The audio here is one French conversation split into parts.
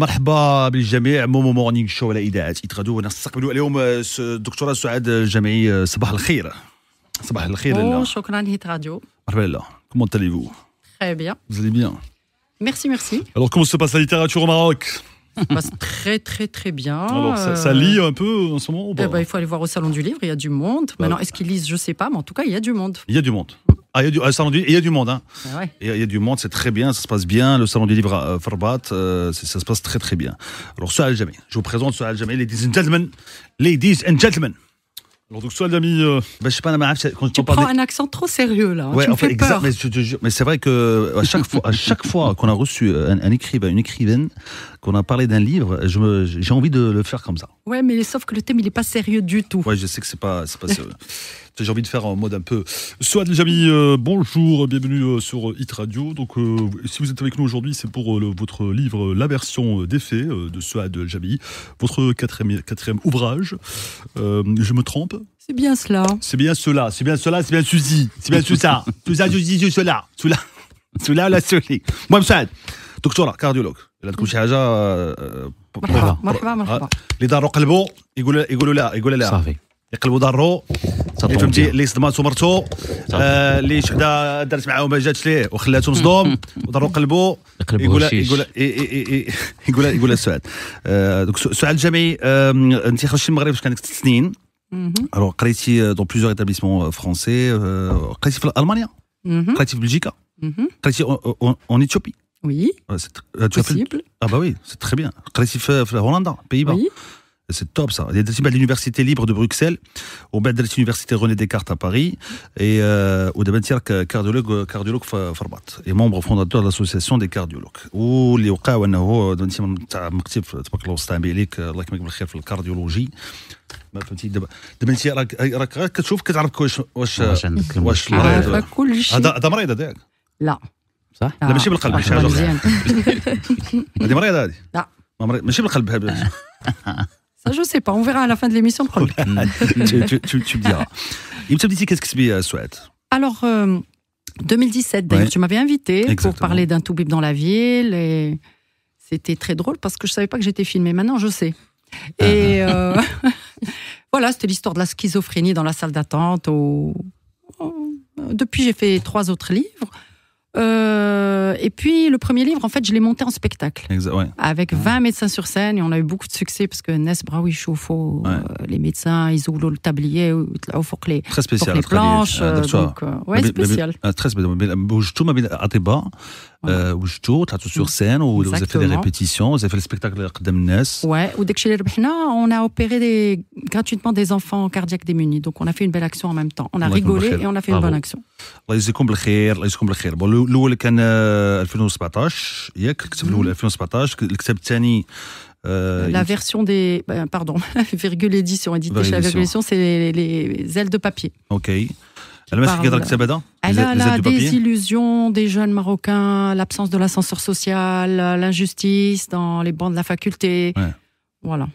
مرحبا بالجميع مومو مورنينغ شو على اذاعه اليوم الدكتوره سعاد صباح الخير صباح الخير مرحبا allez-vous Très bien. Vous allez bien Merci, merci. Alors, comment se passe la littérature au Maroc ça passe très très très bien. Alors ça, euh, lit un peu en ce moment eh ben, Il faut aller voir au salon du livre, il y a du monde. Bah Maintenant, est-ce qu'ils lisent Je sais pas, mais en tout cas, il y a du monde. Il y a du monde. Ah, euh, il y, a du monde. Hein. Ah euh, il hein. y, a, du monde, c'est très bien, ça se passe bien. Le salon du livre à Farbat, euh, ça se passe très très bien. Alors, al Jamé, je vous présente ce Jamé, ladies and gentlemen. Ladies and gentlemen. Alors, donc, soit Jamé, Euh, ben, je sais pas, tu prends un accent trop sérieux, là. Hein, ouais, en fait, mais, c'est vrai que à chaque fois, à chaque fois qu'on a reçu un, un écrivain, une écrivaine, qu'on a parlé d'un livre, j'ai envie de le faire comme ça. Ouais, mais sauf que le thème, il n'est pas sérieux du tout. Ouais, je sais que c'est pas, pas sérieux. j'ai envie de faire en mode un peu. Soit les amis, bonjour, bienvenue sur Hit Radio. Donc, si vous êtes avec nous aujourd'hui, c'est pour votre livre La version des faits de de Jami, votre quatrième, ouvrage. je me trompe C'est bien cela. C'est bien cela, c'est bien cela, c'est bien Suzy, c'est bien Tout ça, Suzy, cela, cela, cela, la Suzy. Moi, Soad, docteur, cardiologue. الا تكون شي حاجه آه، مرحبا مرحبا مرحبا اللي آه، دارو قلبو يقولوا يقولوا لا يقولوا لا صافي يقلبوا دارو فهمتي اللي صدمات مرتو اللي آه، شحده دارت معاه وما جاتش ليه وخلاته مصدوم ودارو قلبو يقول يقول يقول يقول سعاد السؤال الجامعي انت خرجتي المغرب فاش عندك ست سنين الوغ قريتي دون بليزيور ايتابليسمون فرونسي قريتي في المانيا قريتي في بلجيكا قريتي اون ايثيوبي Oui. C'est possible. Ah bah oui, c'est très bien. Recife, Hollande, Pays-Bas. Oui. C'est top ça. Il y a aussi l'université libre de Bruxelles, au bas de l'université René Descartes à Paris, et euh, au débattière cardiologue, cardiologue format et membre fondateur de l'association des cardiologues. Ou les cas où on a تاع مكتب que الله وستعمل عليك الله يكملك بالخير في الكارديولوجي ما فهمتي دابا دابا انت راك راك كتشوف كتعرف واش واش واش المريض هذا هذا مريض هذاك لا Ça, je sais pas, on verra à la fin de l'émission. tu, tu, tu, tu me diras. qu'est-ce que tu souhaites Alors, 2017, euh, d'ailleurs, tu m'avais invité pour parler d'un toubib dans la ville. Et c'était très drôle parce que je savais pas que j'étais filmée. Maintenant, je sais. Et ah, ah. Euh, voilà, c'était l'histoire de la schizophrénie dans la salle d'attente. Au... Depuis, j'ai fait trois autres livres. Euh, et puis le premier livre, en fait, je l'ai monté en spectacle. Avec 20 médecins sur scène et on a eu beaucoup de succès parce que Nes Braoui euh, les médecins, ils ont le tablier, il faut que les, très spécial, les planches. Euh, donc, ouais, spécial. Très spécial. fait des répétitions, vous avez fait le spectacle de Nes. Ouais. Ou dès que je ربحنا اون on a opéré gratuitement des enfants cardiaques démunis donc on a fait une belle action en même temps on a rigolé et on a fait une bonne action bon الاول كان 2017 ياك الاول 2017 الكتاب الثاني la version des. Euh، pardon, virgule édition, édité chez la virgule édition, c'est les, ailes de papier. Ok. Elle m'a dans le a, elle a des illusions des jeunes marocains, l'absence de l'ascenseur social, euh, l'injustice dans les bancs de la faculté. Voilà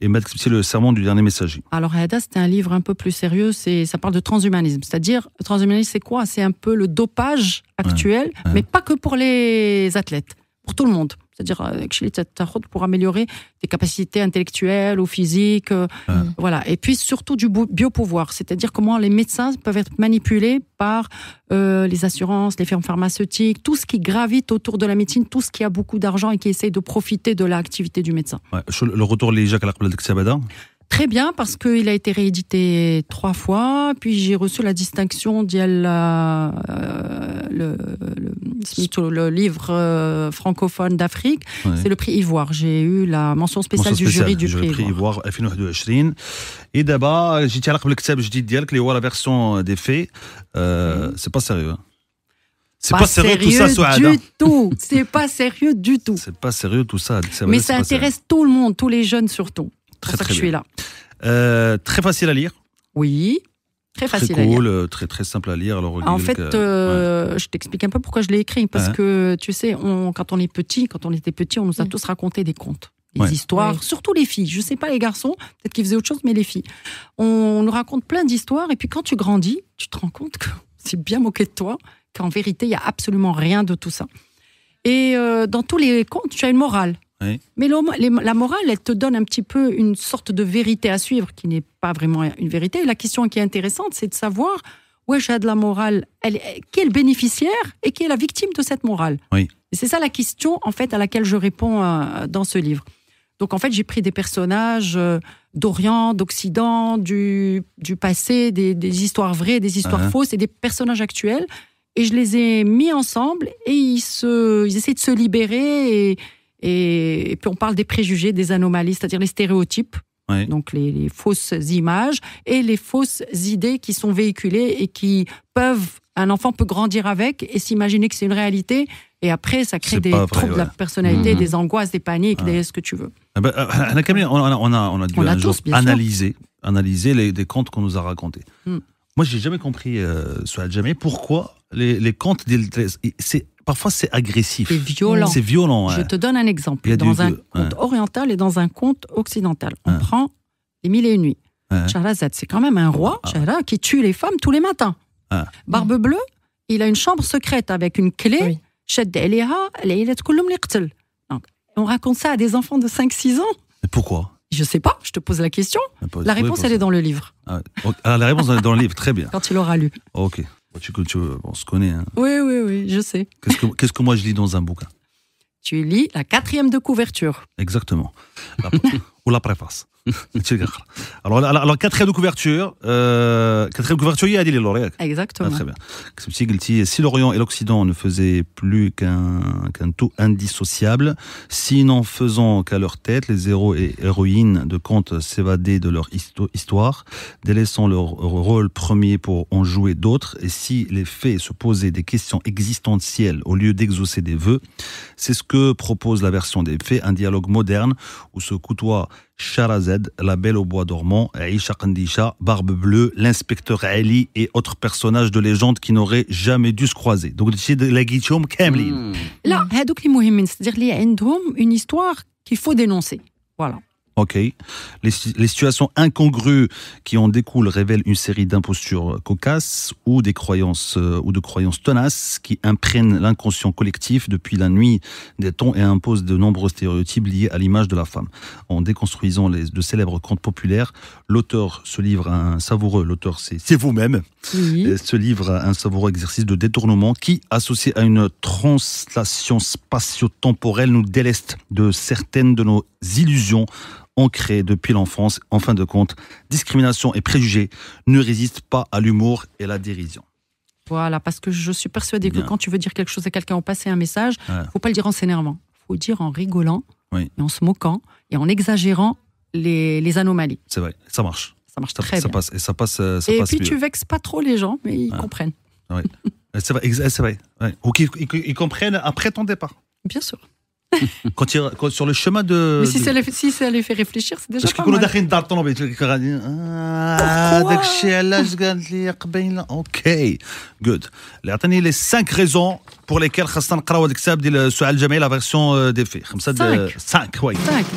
et m'accepter le serment du dernier messager. Alors, Ada, c'est un livre un peu plus sérieux, ça parle de transhumanisme. C'est-à-dire, transhumanisme, c'est quoi C'est un peu le dopage actuel, mais pas que pour les athlètes, pour tout le monde. C'est-à-dire, euh, pour améliorer tes capacités intellectuelles ou physiques. Euh, ah. Voilà. Et puis surtout du biopouvoir, c'est-à-dire comment les médecins peuvent être manipulés par euh, les assurances, les firmes pharmaceutiques, tout ce qui gravite autour de la médecine, tout ce qui a beaucoup d'argent et qui essaye de profiter de l'activité du médecin. Le retour les Jacques à la Très bien, parce qu'il a été réédité trois fois, puis j'ai reçu la distinction d'Yel, euh, le, le, livre euh, francophone d'Afrique. C'est le prix Ivoire. J'ai eu la mention spéciale, du jury du prix, prix Ivoire. Et d'abord, j'ai dit à la version euh, des faits. Euh, C'est pas sérieux. Hein. C'est pas, sérieux, tout ça, hein. Du tout. C'est pas sérieux du tout. C'est pas sérieux tout ça. Mais ça intéresse tout le monde, tous les jeunes surtout. Très, euh, très facile à lire. Oui. Très facile à lire. Euh, très, très simple à lire. en fait, euh, je t'explique un peu pourquoi je l'ai écrit. Parce que, tu sais, quand on est petit, quand on était petit, on nous a mm. tous raconté des contes. Des histoires, surtout les filles. Je ne sais pas les garçons, peut-être qu'ils faisaient autre chose, mais les filles. On, nous raconte plein d'histoires, et puis quand tu grandis, tu te rends compte que c'est bien moqué de toi, qu'en vérité, il y a absolument rien de tout ça. Et dans tous les contes, tu as une morale. Mais la morale, elle te donne un petit peu une sorte de vérité à suivre qui n'est pas vraiment une vérité. Et la question qui est intéressante, c'est de savoir ouais, j'ai de la morale, elle, qui est le bénéficiaire et qui est la victime de cette morale. C'est ça la question en fait à laquelle je réponds euh, dans ce livre. Donc en fait, j'ai pris des personnages euh, d'Orient, d'Occident, du, du, passé, des, histoires vraies, des histoires uh-huh. fausses et des personnages actuels. Et je les ai mis ensemble et ils, se, ils essaient de se libérer et, et, puis on parle des préjugés, des anomalies, c'est-à-dire les stéréotypes. Donc les, fausses images et les fausses idées qui sont véhiculées et qui peuvent, un enfant peut grandir avec et s'imaginer que c'est une réalité. Et après, ça crée des troubles de la personnalité, mmh. des angoisses, des paniques, des ce que tu veux. Ah ben, euh, on, a, analyser, les, contes qu'on nous a racontés. Moi, mmh. Moi, j'ai jamais compris, euh, soit jamais, pourquoi les, les contes, c'est parfois c'est agressif. C'est violent. Je te donne un exemple. Dans un conte oriental et dans un conte occidental, on prend les mille et une nuits. Shahrazad, c'est quand même un roi, ah. qui tue les femmes tous les matins. Barbe mm. bleue, il a une chambre secrète avec une clé. on raconte ça à des enfants de 5-6 ans. pourquoi Je sais pas, je te pose la question. Ah ah, la réponse, elle est dans le livre. la réponse est dans le livre, très bien. Quand tu l'auras lu. Ok. Tu, on se connaît. Hein. Oui, oui, oui, je sais. Qu'est-ce que moi je lis dans un bouquin Tu lis la quatrième de couverture. Exactement. ou la préface. alors, alors, quatrième de couverture, euh, quatrième de couverture, il y a Adil hein. Exactement. Ah, très bien. Si l'Orient et l'Occident ne faisaient plus qu'un tout indissociable, si n'en faisant qu'à leur tête, les héros et héroïnes de contes s'évadaient de leur histoire, délaissant leur rôle premier pour en jouer d'autres, et si les faits se posaient des questions existentielles au lieu d'exaucer des vœux, c'est ce que propose la version des faits, un dialogue moderne où se côtoient Charazed, La Belle au Bois dormant, Aïcha Kandisha, Barbe Bleue, l'inspecteur Ali et autres personnages de légende qui n'auraient jamais dû se croiser. Donc, c'est de la Kamlin. Là, cest dire y a une histoire qu'il faut dénoncer. Voilà. Ok. Les, situations incongrues qui en découlent révèlent une série d'impostures cocasses ou des croyances euh, ou de croyances tenaces qui imprègnent l'inconscient collectif depuis la nuit des temps et imposent de nombreux stéréotypes liés à l'image de la femme. En déconstruisant les, de célèbres contes populaires, l'auteur se livre à un savoureux. L'auteur, c'est vous-même. Ce livre a un savoureux exercice de détournement qui, associé à une translation spatio-temporelle, nous déleste de certaines de nos illusions ancrées depuis l'enfance. En fin de compte, discrimination et préjugés ne résistent pas à l'humour et la dérision. Voilà, parce que je suis persuadée que quand tu veux dire quelque chose à quelqu'un, Ou passer un message, il faut pas le dire en s'énervant. Il faut dire en rigolant, en se moquant, et en exagérant les anomalies. C'est vrai, ça marche. Ça marche ça, très ça bien. Passe, et ça passe. Euh, ça et puis tu vexes pas trop les gens, mais ils comprennent. Oui. c'est vrai, vrai. Ouais. Ou qu'ils comprennent après ton départ. Bien sûr. quand sur le chemin de. Mais si, Ça, les, fait réfléchir, c'est déjà. Parce que quand on a غادي اه داك الشيء علاش قال لي قبيله dit جود اللي عطيني les 5 raisons pour lesquelles Khastan نقراو هذا dit ديال السؤال الجمعي la version 5 euh, 5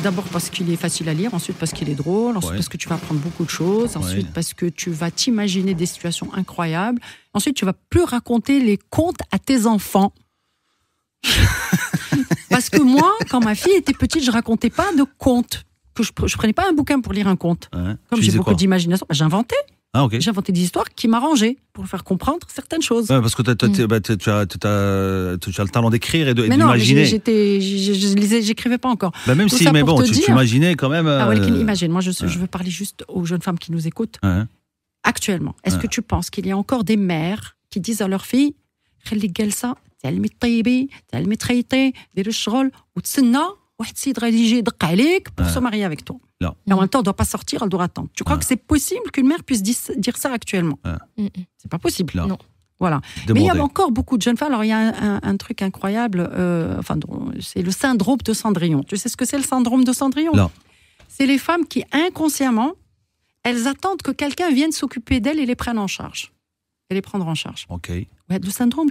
D'abord parce qu'il est facile à lire ensuite parce qu'il est drôle ensuite parce que tu vas apprendre beaucoup de choses ensuite parce que tu vas t'imaginer des situations incroyables ensuite tu vas plus raconter les contes à tes enfants Parce que moi, quand ma fille était petite, je racontais pas de contes. Que je, je prenais pas un bouquin pour lire un conte. Comme j'ai beaucoup d'imagination, bah, j'inventais. Ah, des histoires qui m'arrangeaient pour faire comprendre certaines choses. parce que tu as, mm. bah, le talent d'écrire et d'imaginer. j'écrivais pas encore. Bah même si, mais bon, tu, imaginais quand même. Ah, euh, imagine, moi je, veux parler juste aux jeunes femmes qui nous écoutent. Actuellement, est-ce que tu penses qu'il y a encore des mères qui disent à leur fille, ça pour se marier avec toi Non. en ne doit pas sortir, elle doit attendre. Tu crois que c'est possible qu'une mère puisse dire ça actuellement mm, mm. C'est pas possible. Non. Voilà. Mais il y a encore beaucoup de jeunes femmes. Alors, il y a un, truc incroyable. Euh, enfin, c'est le syndrome de Cendrillon. Tu sais ce que c'est le syndrome de Cendrillon C'est les femmes qui, inconsciemment, elles attendent que quelqu'un vienne s'occuper d'elles et les prennent en charge les prendre en charge. OK. syndrome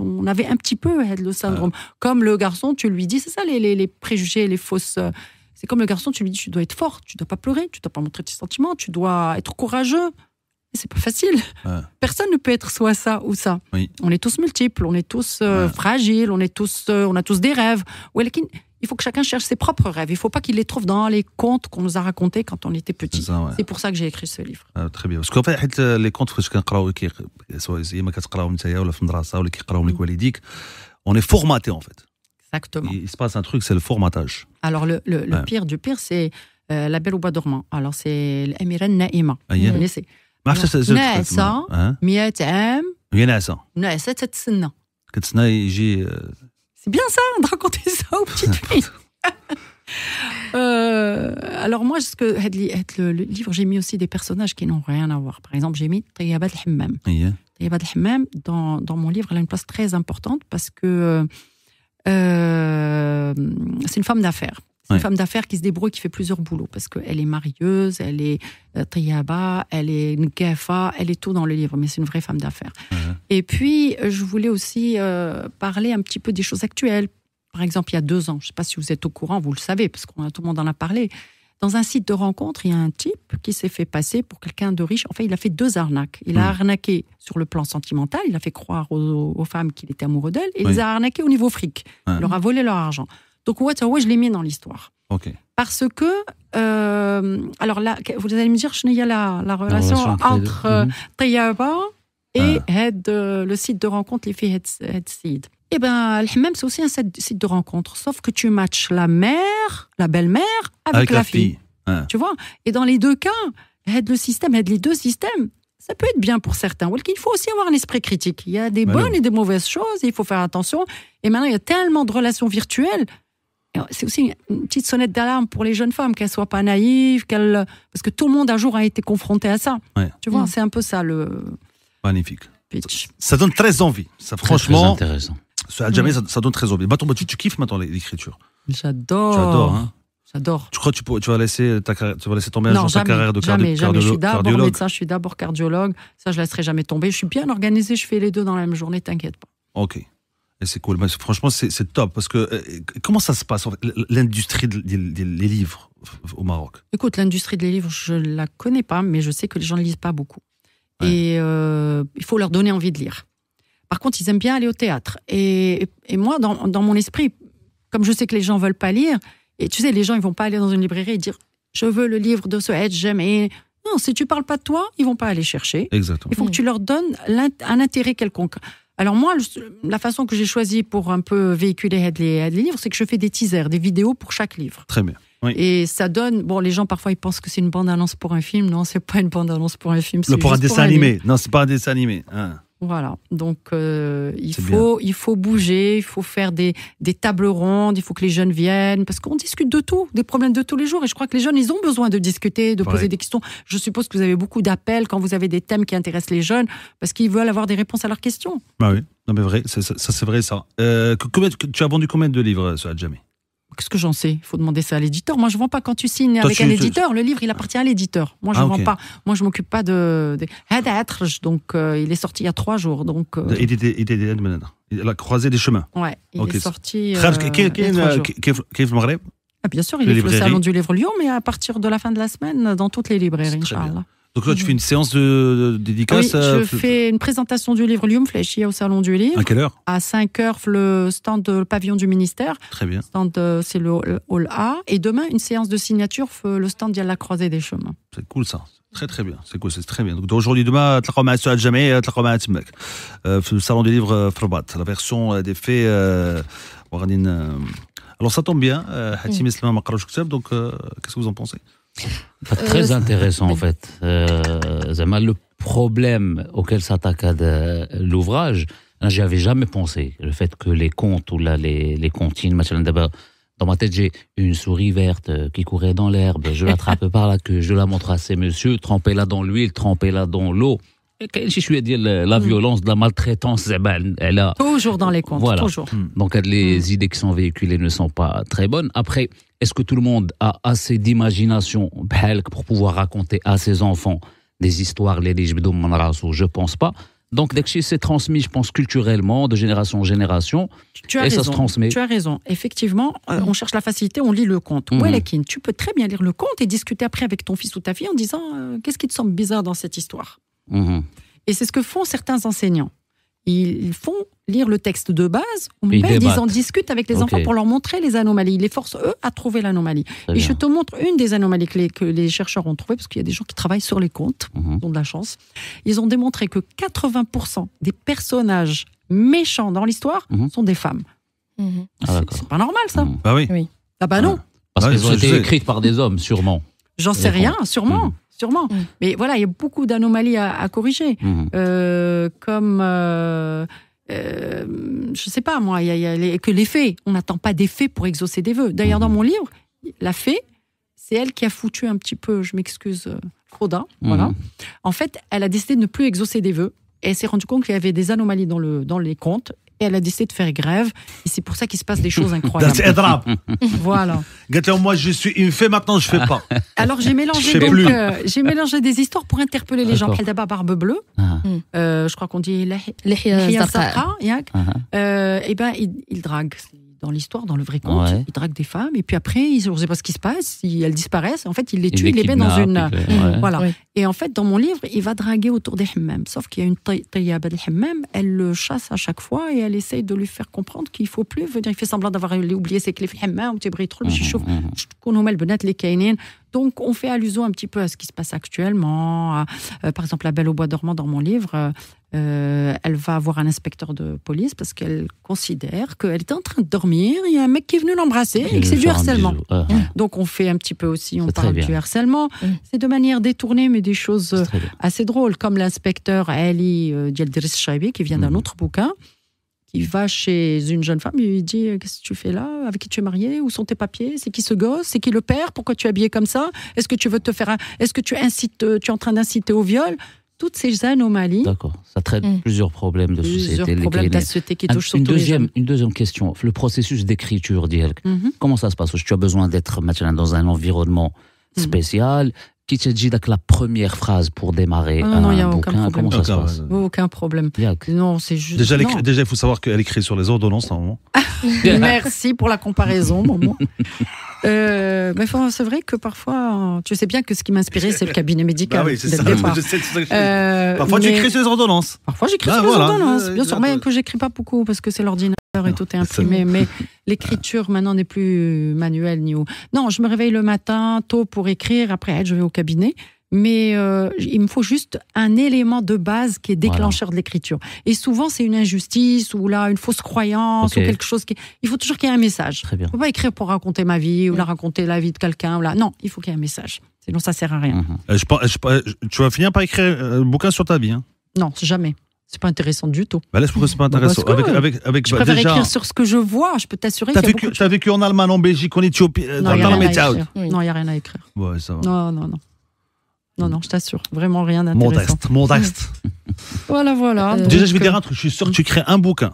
on avait un petit peu hein, le syndrome ah. comme le garçon tu lui dis c'est ça les, préjugés les fausses euh, c'est comme le garçon tu lui dis tu dois être fort tu dois pas pleurer tu dois pas montrer tes sentiments tu dois être courageux c'est pas facile. Ah. Personne ne peut être soit ça ou ça. On est tous multiples, on est tous euh, fragiles, on est tous, euh, on a tous des rêves il faut que chacun cherche ses propres rêves. Il ne faut pas qu'il les trouve dans les contes qu'on nous a racontés quand on était petit. C'est pour ça que j'ai écrit ce livre. Ah, très bien. Parce qu'en fait, les contes, on est formaté en fait. Exactement. Il, se passe un truc, c'est le formatage. Alors le, le pire du pire, c'est euh, La Belle au bois dormant. Alors c'est l'Amira Naima. Vous connaissez ناعسة 100 c'est bien ça de raconter ça aux petites filles. Euh, alors moi, ce que le, le livre, j'ai mis aussi des personnages qui n'ont rien à voir. Par exemple, j'ai mis Tayyabat al-Hammam. Yeah. Tayyabat al-Hammam, dans, dans, mon livre, elle a une place très importante parce que euh, euh, c'est une femme d'affaires une femme d'affaires qui se débrouille, qui fait plusieurs boulots, parce qu'elle est marieuse, elle est euh, triaba, elle est kefa, elle est tout dans le livre, mais c'est une vraie femme d'affaires. Et puis, je voulais aussi euh, parler un petit peu des choses actuelles. Par exemple, il y a deux ans, je ne sais pas si vous êtes au courant, vous le savez, parce que tout le monde en a parlé. Dans un site de rencontre, il y a un type qui s'est fait passer pour quelqu'un de riche. En fait, il a fait deux arnaques. Il a arnaqué sur le plan sentimental, il a fait croire aux, femmes qu'il était amoureux d'elles, et il les a arnaqués au niveau fric. Il leur a volé leur argent. Donc ouais, je l'ai mis dans l'histoire. Parce que, euh, alors là, vous allez me dire, je n'ai a la relation, entre, mhm. euh, Tayaba et ah. euh, le site de rencontre, les filles Head Seed. Eh bien, le c'est aussi un site de rencontre, sauf que tu matches la mère, la belle-mère, avec, la, fille. Ah. Tu vois Et dans les deux cas, Head, le système, Head, les deux systèmes, ça peut être bien pour certains. Il faut aussi avoir un esprit critique. Il y a des bah bonnes et des mauvaises choses, il faut faire attention. Et maintenant, il y a tellement de relations virtuelles c'est aussi une petite sonnette d'alarme pour les jeunes femmes, qu'elles soient pas naïves, parce que tout le monde un jour a été confronté à ça. Tu vois, mm. c'est un peu ça le. Magnifique. Ça donne très envie. Ça, franchement. Très intéressant. ça, mm. donne très envie. Bah, tu, tu kiffes maintenant l'écriture. J'adore. J'adore. Hein J'adore. Tu crois que tu, vas laisser tu vas laisser tomber ta carrière de jamais, cardio, Je suis d'abord médecin, je suis d'abord cardiologue. Ça, je ne laisserai jamais tomber. Je suis bien organisé, je fais les deux dans la même journée, t'inquiète pas. Ok. C'est cool. franchement, c'est top. Parce que euh, comment ça se passe, l'industrie des, livres au Maroc Écoute, l'industrie des livres, je ne la connais pas, mais je sais que les gens ne lisent pas beaucoup. Et euh, il faut leur donner envie de lire. Par contre, ils aiment bien aller au théâtre. Et, moi, dans, mon esprit, comme je sais que les gens ne veulent pas lire, et tu sais, les gens, ils vont pas aller dans une librairie et dire Je veux le livre de ce Hedge, Non, si tu parles pas de toi, ils vont pas aller chercher. Exactement. Il faut que tu leur donnes un intérêt quelconque. Alors moi, la façon que j'ai choisie pour un peu véhiculer les, les livres, c'est que je fais des teasers, des vidéos pour chaque livre. Très bien. Et ça donne. Bon, les gens parfois ils pensent que c'est une bande annonce pour un film. Non, c'est pas une bande annonce pour un film. c'est pour un dessin animé. Non, c'est pas un dessin animé. Ah. Voilà, donc euh, il, faut, il faut bouger, il faut faire des, des tables rondes, il faut que les jeunes viennent, parce qu'on discute de tout, des problèmes de tous les jours, et je crois que les jeunes, ils ont besoin de discuter, de poser des questions. Je suppose que vous avez beaucoup d'appels quand vous avez des thèmes qui intéressent les jeunes, parce qu'ils veulent avoir des réponses à leurs questions. Bah oui, non mais vrai, ça, c'est vrai ça. Euh, combien, tu as vendu combien de livres, ça, euh, jamais Qu'est-ce que j'en sais Il faut demander ça à l'éditeur. Moi, je ne vends pas quand tu signes avec un éditeur. Le livre, il appartient à l'éditeur. Moi, je ne ah, vends pas. Moi, je m'occupe pas de. Donc, euh, il est sorti il y a trois jours. Donc. Euh, il a croisé des chemins. Ouais. Il est sorti. bien sûr, il est le salon du livre Lyon, mais à partir de la fin de la semaine, dans toutes les librairies, Inch'Allah. Donc là, tu fais une séance de, dédicace oui, Je fais une présentation du livre Lium Fléchia au Salon du Livre. À quelle heure À 5 h le stand du pavillon du ministère. Très bien. Stand, euh, c'est le hall A. Et demain, une séance de signature, euh, le stand de la croisée des chemins. C'est cool ça. Très très bien, c'est cool, c'est très bien. Donc aujourd'hui, demain, tu euh, Salon du الجمعي la version des faits Alors ça tombe du Livre, la version des ça tombe ça tombe Islam Hatim Donc, qu'est-ce que vous en pensez Très euh, intéressant en fait. Euh, le problème auquel s'attaque euh, l'ouvrage, j'y avais jamais pensé. Le fait que les contes ou là, les, les comptines, d'abord, dans ma tête, j'ai une souris verte qui courait dans l'herbe. Je l'attrape par la queue, je la montre à ces messieurs, trempez-la dans l'huile, trempez-la dans l'eau. Je suis à dire la hmm. violence, la maltraitance, elle a. Toujours dans les contes voilà. toujours. Donc, les hmm. idées qui sont véhiculées ne sont pas très bonnes. Après, est-ce que tout le monde a assez d'imagination pour pouvoir raconter à ses enfants des histoires les Je pense pas. Donc, que c'est transmis, je pense, culturellement, de génération en génération. et ça se transmet. Tu as raison. Effectivement, euh, mm. on cherche la facilité, on lit le conte. Mm. tu peux très bien lire le conte et discuter après avec ton fils ou ta fille en disant euh, Qu'est-ce qui te semble bizarre dans cette histoire mm-hmm. Et c'est ce que font certains enseignants. Ils font lire le texte de base, ils, en discutent avec les enfants pour leur montrer les anomalies. Ils les forcent, eux, à trouver l'anomalie. Et je te montre une des anomalies que les, que les chercheurs ont trouvées, parce qu'il y a des gens qui travaillent sur les comptes, mhm. ont de la chance. Ils ont démontré que 80% des personnages méchants dans l'histoire mhm. sont des femmes. Mhm. Ah, c'est pas normal, ça. Bah oui. oui. Ah bah non. Bah parce qu'elles ont été écrites par des hommes, sûrement. J'en sais rien, sûrement sûrement. Mais voilà, il y a beaucoup d'anomalies à, corriger. Euh, comme euh, je euh, je sais pas moi, il y a, que les fées. On n'attend pas des fées pour exaucer des vœux. D'ailleurs, dans mon livre, la fée, c'est elle qui a foutu un petit peu, je m'excuse, euh, Croda. Voilà. Mhm. En fait, elle a décidé de ne plus exaucer des vœux. Et elle s'est rendue compte qu'il y avait des anomalies dans, le, dans les comptes elle a décidé de faire grève. Et c'est pour ça qu'il se passe des choses incroyables. voilà. moi je suis une fait maintenant je fais pas. Alors j'ai mélangé, euh, mélangé des histoires pour interpeller les gens. D'abord Barbe Bleue, ah. euh, je crois qu'on dit Lehia Sakra. Ah. et euh, eh ben il, il drague dans l'histoire, dans le vrai conte. il drague des femmes et puis après, ils ne sait pas ce qui se passe. elles disparaissent. En fait, il les tue, il les, met dans une. Voilà. Et en fait, dans mon livre, il va draguer autour des hammams. Sauf qu'il y a une tayyaba de hammam. Elle le chasse à chaque fois et elle essaye de lui faire comprendre qu'il ne faut plus venir. Il fait semblant d'avoir oublié ses clés canines, Donc, on fait allusion un petit peu à ce qui se passe actuellement. Euh, par exemple, La Belle au Bois dormant dans mon livre. Euh, euh, elle va voir un inspecteur de police parce qu'elle considère qu'elle est en train de dormir, il y a un mec qui est venu l'embrasser et, que c'est du harcèlement. Ah, Donc on fait un petit peu aussi, on parle du harcèlement. Mm. C'est de manière détournée, mais des choses euh, assez drôles, comme l'inspecteur Ali euh, Djeldris qui vient d'un mm. autre bouquin. qui va chez une jeune femme, et lui dit Qu'est-ce que tu fais là Avec qui tu es mariée Où sont tes papiers C'est qui ce gosse C'est qui le père Pourquoi tu es habillée comme ça Est-ce que tu veux te faire un... Est-ce que tu incites, tu es en train d'inciter au viol toutes ces anomalies. D'accord, ça traite mm. plusieurs problèmes de société. Problèmes qui une, deuxième, une deuxième question, le processus d'écriture, mmh. comment ça se passe Tu as besoin d'être maintenant dans un environnement mhm. spécial, qui te dit la première phrase pour démarrer ah non, un a bouquin aucun Comment ça se passe Aucun problème. Non, c'est juste. Déjà, il faut savoir qu'elle écrit sur les ordonnances, hein, Merci pour la comparaison, maman. Euh, mais c'est vrai que parfois, tu sais bien que ce qui m'inspirait, c'est le cabinet médical. parfois, tu écris sur les ordonnances. Parfois, j'écris bah sur les ordonnances, bien sûr, mais que j'écris pas beaucoup parce que c'est l'ordinaire et tout est imprimé. Mais l'écriture maintenant n'est plus euh, manuelle ni où. Non, je me réveille le matin tôt pour écrire. Après, je vais au cabinet. Mais euh, il me faut juste un élément de base qui est déclencheur de l'écriture. Et souvent, c'est une injustice ou là une fausse croyance ou quelque chose qui. Il faut toujours qu'il y ait un message. Très bien. faut pas écrire pour raconter ma vie ou la raconter la vie de quelqu'un là. Non, il faut qu'il y ait un message. Sinon, ça sert à rien. Mhm. Euh, je, tu vas finir par écrire un bouquin sur ta vie. Hein non, jamais. C'est pas intéressant du tout. Bah là, je trouve que c'est pas bah, intéressant. Avec, avec, avec, je bah, préfère écrire sur ce que je vois. Je peux t'assurer. T'as vécu, de... vécu en Allemagne, en Belgique, en Éthiopie. Non, euh, il n'y a, rien à écrire. Ouais, ça va. Non, non, non. Non, non, je t'assure, vraiment rien d'intéressant. Modeste, modeste. voilà, voilà. Euh, déjà, je vais dire un euh, truc, je suis sûr que tu crées un bouquin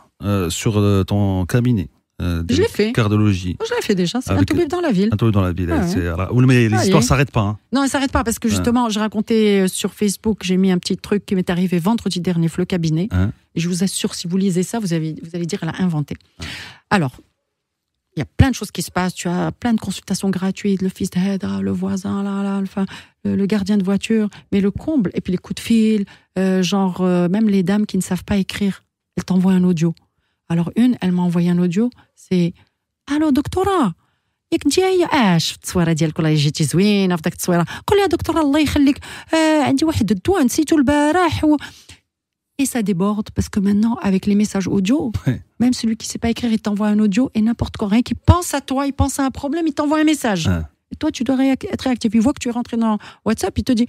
sur ton cabinet. Euh, je l'ai fait. Oh, je l'ai fait déjà. C'est un toubib dans la ville. Un toubib dans la ville. Mais les histoires ne s'arrêtent pas. Hein. Non, elles ne pas parce que justement, je racontais euh, sur Facebook, j'ai mis un petit truc qui m'est arrivé vendredi dernier, le cabinet. Et je vous assure, si vous lisez ça, vous, vous allez dire, elle a inventé. Alors, il y a plein de choses qui se passent. Tu as plein de consultations gratuites, le fils d'aide, ah, le voisin, là, le, gardien de voiture. Mais le comble, et puis les coups de fil, euh, genre, même les dames qui ne savent pas écrire, elles t'envoient un audio. Alors une, elle m'a envoyé un audio, c'est Allô doctorat eh, Et ça déborde parce que maintenant, avec les messages audio, même celui qui ne sait pas écrire, il t'envoie un audio et n'importe quoi, rien qui pense à toi, il pense à un problème, il t'envoie un message. Ah. Et toi, tu dois être réactif. Il voit que tu es rentré dans WhatsApp, il te dit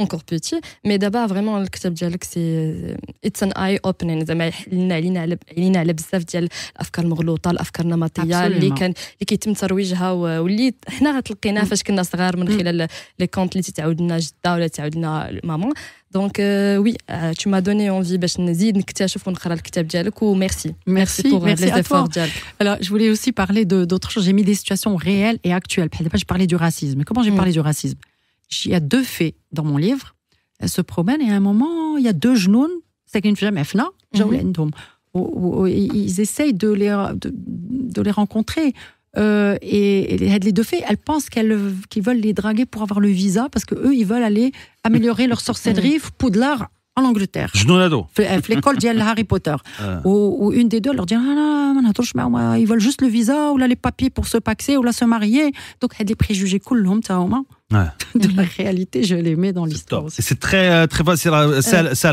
encore petit mais d'abord vraiment le كتاب ديالك c'est un eye-opening. opening زعما a علينا علينا على بزاف ديال الافكار المغلوطه الافكار النمطيه اللي كان اللي كيتم ترويجها حنا فاش tu m'as donné envie باش نزيد pour alors je voulais aussi parler de d'autres choses j'ai mis des situations réelles et actuelles je parlais du racisme comment j'ai parlé du racisme il y a deux fées dans mon livre. Elles se promènent et à un moment, il y a deux genoux, c'est qu'une femme mhm. ils essayent de les, de, les rencontrer. Euh, et, les deux fées, elles pensent qu'elles qu'ils veulent les draguer pour avoir le visa parce que eux ils veulent aller améliorer leur sorcellerie Poudlard en Angleterre. L'école dit Harry Potter. Ah. Ou, une des deux leur dit ah, ils veulent juste le visa ou là les papiers pour se paxer ou là se marier. Donc, elles y a des préjugés cool, hein. de la réalité, je les mets dans l'histoire. C'est très, euh, très facile, c'est à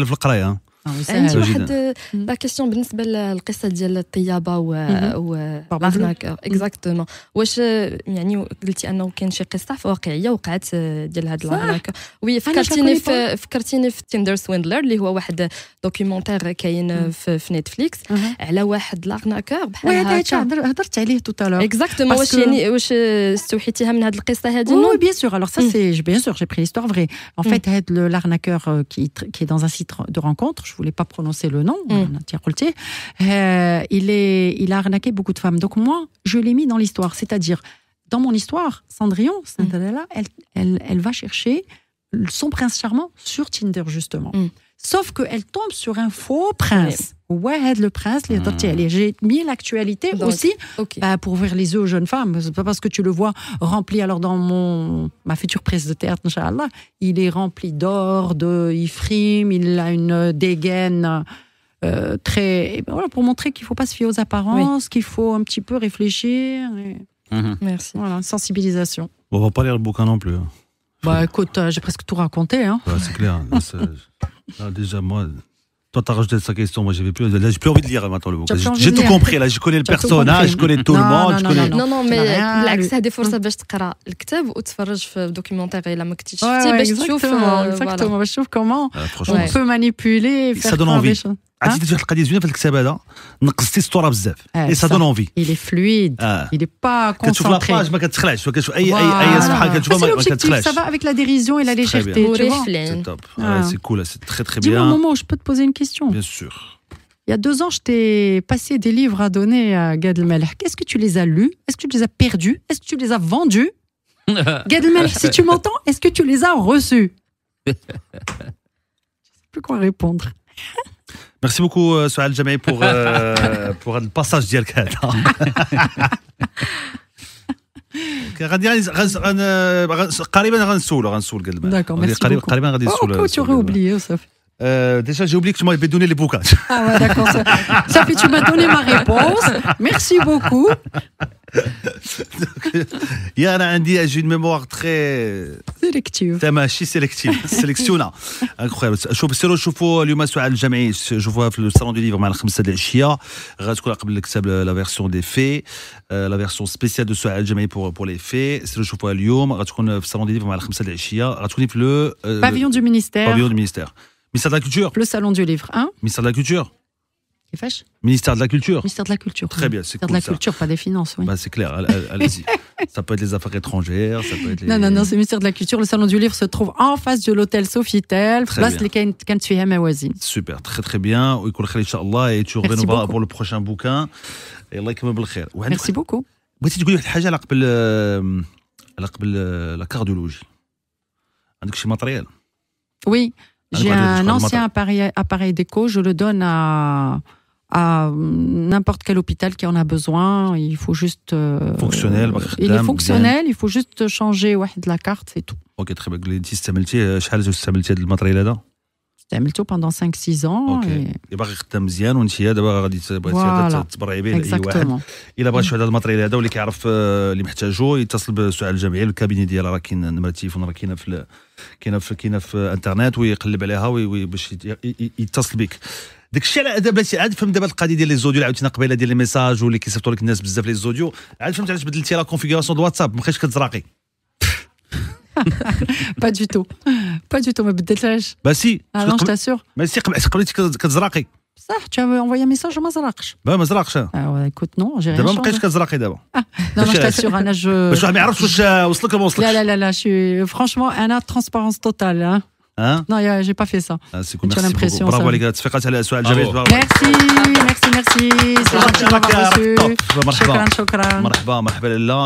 عندي euh, واحد لا كيستيون euh, mm. بالنسبه للقصه ديال الطيابه و mm-hmm. والارناك اكزاكتومون mm. واش يعني قلتي انه كاين شي قصه واقعيه وقعت آه، ديال هاد الارناك وي فكرتيني فكرتيني في تندر سويندلر اللي هو واحد دوكيومونتير كاين آه، mm. في, في نتفليكس mm-hmm. على واحد الارناكور بحال هكا هضرت عليه توتالور اكزاكتومون واش يعني واش استوحيتيها من هاد القصه هادي وي بيان سور الوغ سا سي بيان سور جي بري ليستوار فري ان فيت هاد الارناكور كي كي دون ان سيت دو رونكونتر voulais pas prononcer le nom, mmh. euh, il, est, il a arnaqué beaucoup de femmes. Donc moi, je l'ai mis dans l'histoire. C'est-à-dire, dans mon histoire, Cendrillon, mm. elle, elle, elle, va chercher son prince charmant sur Tinder, justement. Mm. Sauf qu'elle tombe sur un faux prince. Ouais, le prince, hmm. J'ai mis l'actualité aussi bah, pour ouvrir les yeux aux jeunes femmes. C'est pas parce que tu le vois rempli. Alors, dans mon, ma future presse de théâtre, Inch'Allah, il est rempli d'or, de, ifrim, il a une dégaine. Euh, très voilà, pour montrer qu'il faut pas se fier aux apparences, qu'il faut un petit peu réfléchir. Mhm. Merci. Voilà, sensibilisation. On on va pas lire le bouquin non plus. Hein. Bah écoute, euh, j'ai presque tout raconté. Hein. c'est clair. Ah, déjà, moi, toi, t'as rajouté sa question. Moi, j'avais plus. j'ai plus envie de lire hein, maintenant le bouquin. J'ai tout compris. Là, je connais le personnage, je connais tout le monde. Non, non, mais des des forces باش تقرا الكتاب وتتفرج في دوكيومونتير الا ما documentaire et باش تشوف exactement euh, je trouve comment ah, on peut manipuler ça donne envie il est القضيه زوينه في الكتاب هذا نقصتي السطوره بزاف اي سا دون اونفي et فلويد c'est كتشوف لاباج ما كتخلعش كتشوف اي Il y a deux ans, je t'ai passé des livres à donner à Gad Est-ce que tu les as lus Est-ce que tu les as perdus Est-ce que tu les as vendus Gad si tu m'entends, est-ce que tu les as reçus Je ne sais plus quoi répondre. Merci beaucoup, Soal Jamais, pour, pour un passage d'hier. D'accord, merci. Beaucoup. Oh, tu aurais oublié, euh, déjà, j'ai oublié que tu m'avais donné les bouquins. Ah ouais, d'accord. Ça, ça fait tu m'as donné ma réponse. Merci beaucoup. Il y a un dit, une mémoire très. Sélective. T'as ma sélective. Sélectionna. Incroyable. Je vois, c'est le chauffeur, l'humain sur Al-Jamé. Je vois le salon du livre, Malchamsa de Chia. Rasko, euh, la version des faits. Euh, la version spéciale de ce Jamai pour, pour les faits. C'est le chauffeur, l'humain. Rasko, le salon du livre, Malchamsa de Chia. Rasko, le. Pavillon du ministère. Pavillon du ministère. Ministère de la Culture. Le Salon du Livre, hein Ministère de la Culture. Fâche. Ministère de la Culture. Ministère de la Culture. Très bien, c'est cool, de la Culture, pas des Finances, oui. Bah, c'est clair, allez-y. ça peut être les affaires étrangères, ça peut être les... Non, non, non, c'est ministère de la Culture. Le Salon du Livre se trouve en face de l'hôtel Sofitel, place les Kantuyem à Super, très très bien. Et tu reviendras pour le prochain bouquin. Merci beaucoup. بغيتي تقول لي واحد الحاجه على la على قبل لا كارديولوجي عندك شي matériel? Oui. J'ai un ancien appareil, appareil d'écho, je le donne à, à n'importe quel hôpital qui en a besoin. Il faut juste. Euh, il est fonctionnel, il faut juste changer de la carte, c'est tout. Ok, très bien. استعملته بوندون 5 6 ans اوكي باغي خدام مزيان وانت دابا غادي تبغي تبرعي به لاي واحد الا بغى mm. شي هذا الماتريال هذا واللي كيعرف آه، اللي محتاجو يتصل بسؤال الجمعيه الكابيني ديالها راه كاين نمره التليفون راه كاينه في كاينه في كاينه في انترنت ويقلب عليها باش يتصل بك داك الشيء على دابا عاد فهمت دابا القضيه ديال لي زوديو اللي عاودتينا قبيله ديال لي ميساج واللي كيصيفطوا لك الناس بزاف لي زوديو عاد فهمت علاش بدلتي لا كونفيغوراسيون دو واتساب ما بقيتش كتزراقي pas du tout. Pas du tout, ma Bah si. Ah je t'assure. Mais si, tu as envoyé un message à زرقش. ما Bah, Ah écoute non, j'ai rien. Tu ah, non, je t'assure je je suis franchement transparence totale hein. Hein non, j'ai pas fait ça. Merci Merci, merci, merci.